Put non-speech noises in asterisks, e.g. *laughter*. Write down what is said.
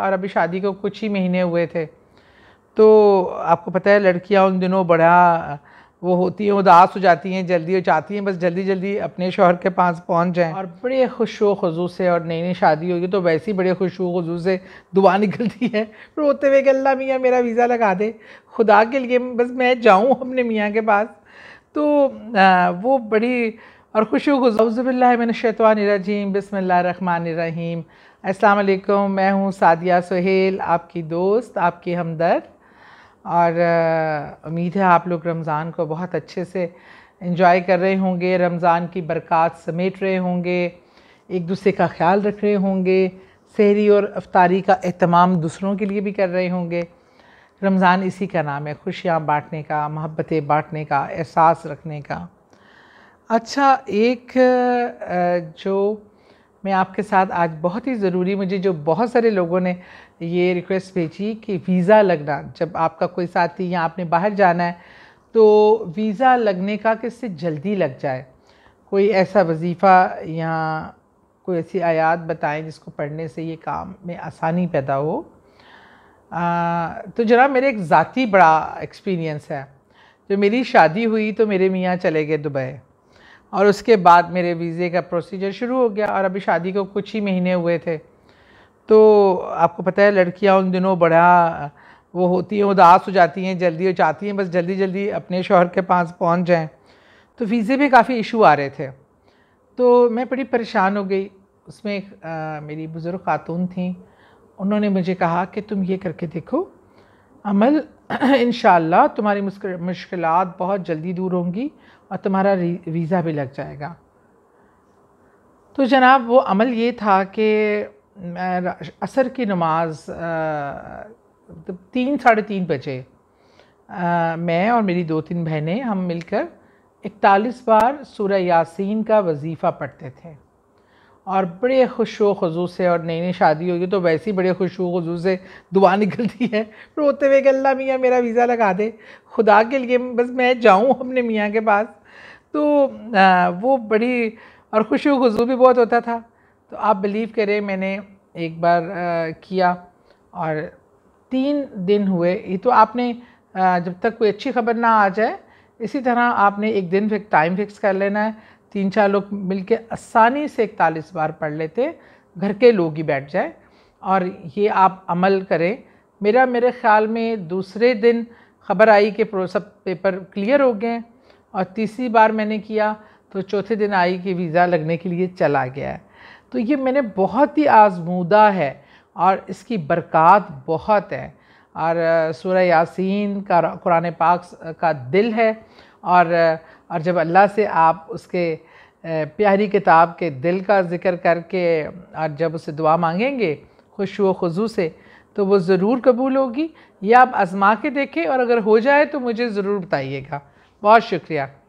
और अभी शादी को कुछ ही महीने हुए थे तो आपको पता है लड़कियां उन दिनों बड़ा वो होती हैं उदास हो जाती हैं जल्दी हो जाती हैं बस जल्दी जल्दी अपने शोहर के पास पहुंच जाएं और बड़े खुश खजू से और नई नई शादी होगी तो वैसे ही बड़े खुश खजू से दुआ निकलती है रोते हुए कि अल्लाह मियाँ मेरा वीज़ा लगा दे खुदा के लिए बस मैं जाऊँ अपने मियाँ के पास तो आ, वो बड़ी और खुशी गुजबिल्लाशैतवानरजीम बसमीम अस्सलाम मैं हूँ सादिया सुहेल आपकी दोस्त आपकी हमदर्द और उम्मीद है आप लोग रमज़ान को बहुत अच्छे से इन्जॉय कर रहे होंगे रमज़ान की बरक़ात समेट रहे होंगे एक दूसरे का ख्याल रख रहे होंगे शहरी और अफ्तारी का अहतमाम दूसरों के लिए भी कर रहे होंगे रमज़ान इसी का नाम है खुशियाँ बाँटने का मोहब्बतें बाँटने का एहसास रखने का अच्छा एक जो मैं आपके साथ आज बहुत ही ज़रूरी मुझे जो बहुत सारे लोगों ने ये रिक्वेस्ट भेजी कि वीज़ा लगना जब आपका कोई साथी या आपने बाहर जाना है तो वीज़ा लगने का किससे जल्दी लग जाए कोई ऐसा वजीफ़ा या कोई ऐसी आयात बताएं जिसको पढ़ने से ये काम में आसानी पैदा हो आ, तो जरा मेरे एक ज़ाती बड़ा एक्सपीरियंस है जो मेरी शादी हुई तो मेरे मियाँ चले गए दुबई और उसके बाद मेरे वीज़े का प्रोसीजर शुरू हो गया और अभी शादी को कुछ ही महीने हुए थे तो आपको पता है लड़कियां उन दिनों बड़ा वो होती हैं उदास हो जाती हैं जल्दी हो जाती हैं बस जल्दी जल्दी अपने शोहर के पास पहुंच जाएं तो वीज़े पे काफ़ी इशू आ रहे थे तो मैं बड़ी परेशान हो गई उसमें एक आ, मेरी बुज़ुर्ग खातून थी उन्होंने मुझे कहा कि तुम ये करके देखो अमल *coughs* इन तुम्हारी मुश्किल बहुत जल्दी दूर होंगी और तुम्हारा वीज़ा भी लग जाएगा तो जनाब वो अमल ये था कि असर की नमाज तो तीन साढ़े तीन बजे मैं और मेरी दो तीन बहनें हम मिलकर इकतालीस बार सूर्य यासीन का वजीफ़ा पढ़ते थे और बड़े खुश खजू से और नई नई शादी होगी तो वैसे ही बड़े खुश खजू से दुआ *laughs* निकलती है रोते हुए कि अल्लाह मियाँ मेरा वीज़ा लगा दे खुदा के लिए बस मैं जाऊँ अपने मियाँ के पास तो वो बड़ी और खुश खजू भी बहुत होता था तो आप बिलीव करें मैंने एक बार किया और तीन दिन हुए ये तो आपने जब तक कोई अच्छी खबर ना आ जाए इसी तरह आपने एक दिन फिक टाइम फिक्स कर लेना है तीन चार लोग मिलके आसानी से इकतालीस बार पढ़ लेते घर के लोग ही बैठ जाए और ये आप अमल करें मेरा मेरे ख़्याल में दूसरे दिन खबर आई कि सब पेपर क्लियर हो गए और तीसरी बार मैंने किया तो चौथे दिन आई कि वीज़ा लगने के लिए चला गया है तो ये मैंने बहुत ही आजमूदा है और इसकी बरक़ात बहुत है और सूर्य यासीन का कुरान पाक का दिल है और और जब अल्लाह से आप उसके प्यारी किताब के दिल का ज़िक्र करके और जब उसे दुआ मांगेंगे खुश व खजू से तो वो ज़रूर कबूल होगी या आप आजमा के देखें और अगर हो जाए तो मुझे ज़रूर बताइएगा बहुत शुक्रिया